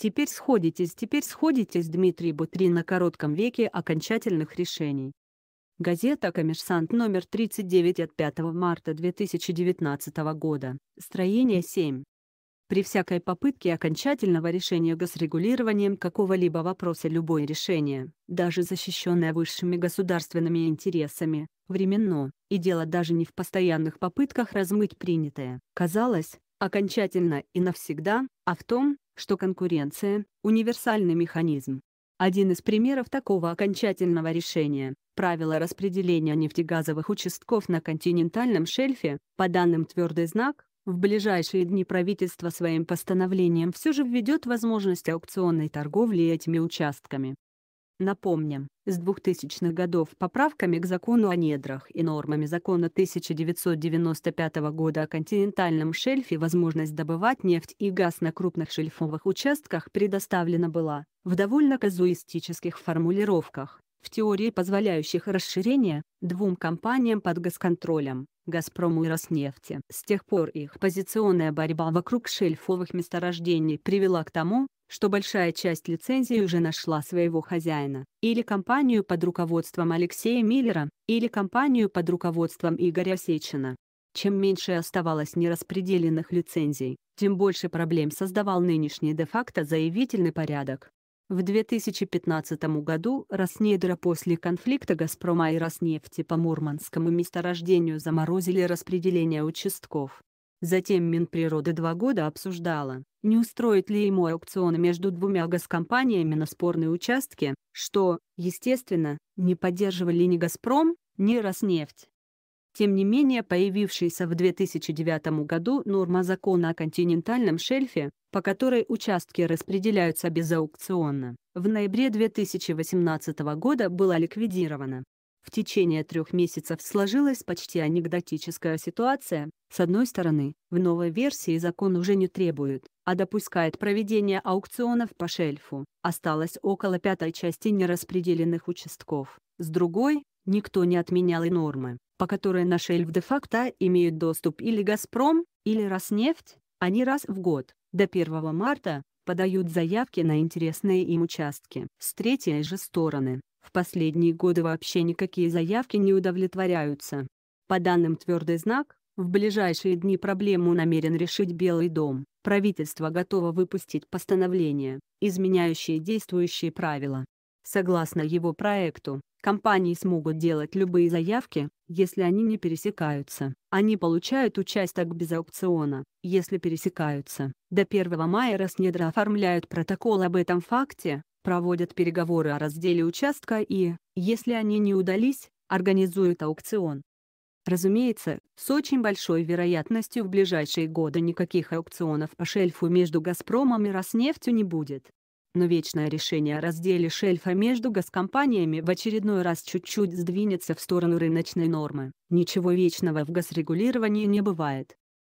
Теперь сходитесь, теперь сходитесь, Дмитрий Бутрин на коротком веке окончательных решений. Газета «Коммерсант» номер 39 от 5 марта 2019 года. Строение 7. При всякой попытке окончательного решения госрегулированием какого-либо вопроса любое решение, даже защищенное высшими государственными интересами, временно, и дело даже не в постоянных попытках размыть принятое, казалось, окончательно и навсегда, а в том, что конкуренция – универсальный механизм. Один из примеров такого окончательного решения – правило распределения нефтегазовых участков на континентальном шельфе, по данным «Твердый знак», в ближайшие дни правительство своим постановлением все же введет возможность аукционной торговли этими участками. Напомним, с 2000-х годов поправками к закону о недрах и нормами закона 1995 года о континентальном шельфе возможность добывать нефть и газ на крупных шельфовых участках предоставлена была, в довольно казуистических формулировках, в теории позволяющих расширение, двум компаниям под госконтролем «Газпрому» и «Роснефти». С тех пор их позиционная борьба вокруг шельфовых месторождений привела к тому, что большая часть лицензии уже нашла своего хозяина, или компанию под руководством Алексея Миллера, или компанию под руководством Игоря Сечина. Чем меньше оставалось нераспределенных лицензий, тем больше проблем создавал нынешний де-факто заявительный порядок. В 2015 году Роснедра после конфликта «Газпрома» и «Роснефти» по Мурманскому месторождению заморозили распределение участков. Затем Минприроды два года обсуждала, не устроит ли ему аукцион между двумя газкомпаниями на спорные участки, что, естественно, не поддерживали ни «Газпром», ни «Роснефть». Тем не менее, появившаяся в 2009 году норма закона о континентальном шельфе, по которой участки распределяются без аукциона, в ноябре 2018 года была ликвидирована. В течение трех месяцев сложилась почти анекдотическая ситуация, с одной стороны, в новой версии закон уже не требует, а допускает проведение аукционов по шельфу, осталось около пятой части нераспределенных участков. С другой, никто не отменял и нормы, по которой на шельф де-факто имеют доступ или «Газпром», или «Роснефть», они раз в год, до 1 марта, подают заявки на интересные им участки. С третьей же стороны, в последние годы вообще никакие заявки не удовлетворяются. По данным «Твердый знак», в ближайшие дни проблему намерен решить Белый дом. Правительство готово выпустить постановление, изменяющее действующие правила. Согласно его проекту, компании смогут делать любые заявки, если они не пересекаются. Они получают участок без аукциона, если пересекаются. До 1 мая Роснедра оформляют протокол об этом факте, проводят переговоры о разделе участка и, если они не удались, организуют аукцион. Разумеется, с очень большой вероятностью в ближайшие годы никаких аукционов по шельфу между «Газпромом» и «Роснефтью» не будет. Но вечное решение о разделе шельфа между газкомпаниями в очередной раз чуть-чуть сдвинется в сторону рыночной нормы. Ничего вечного в газрегулировании не бывает.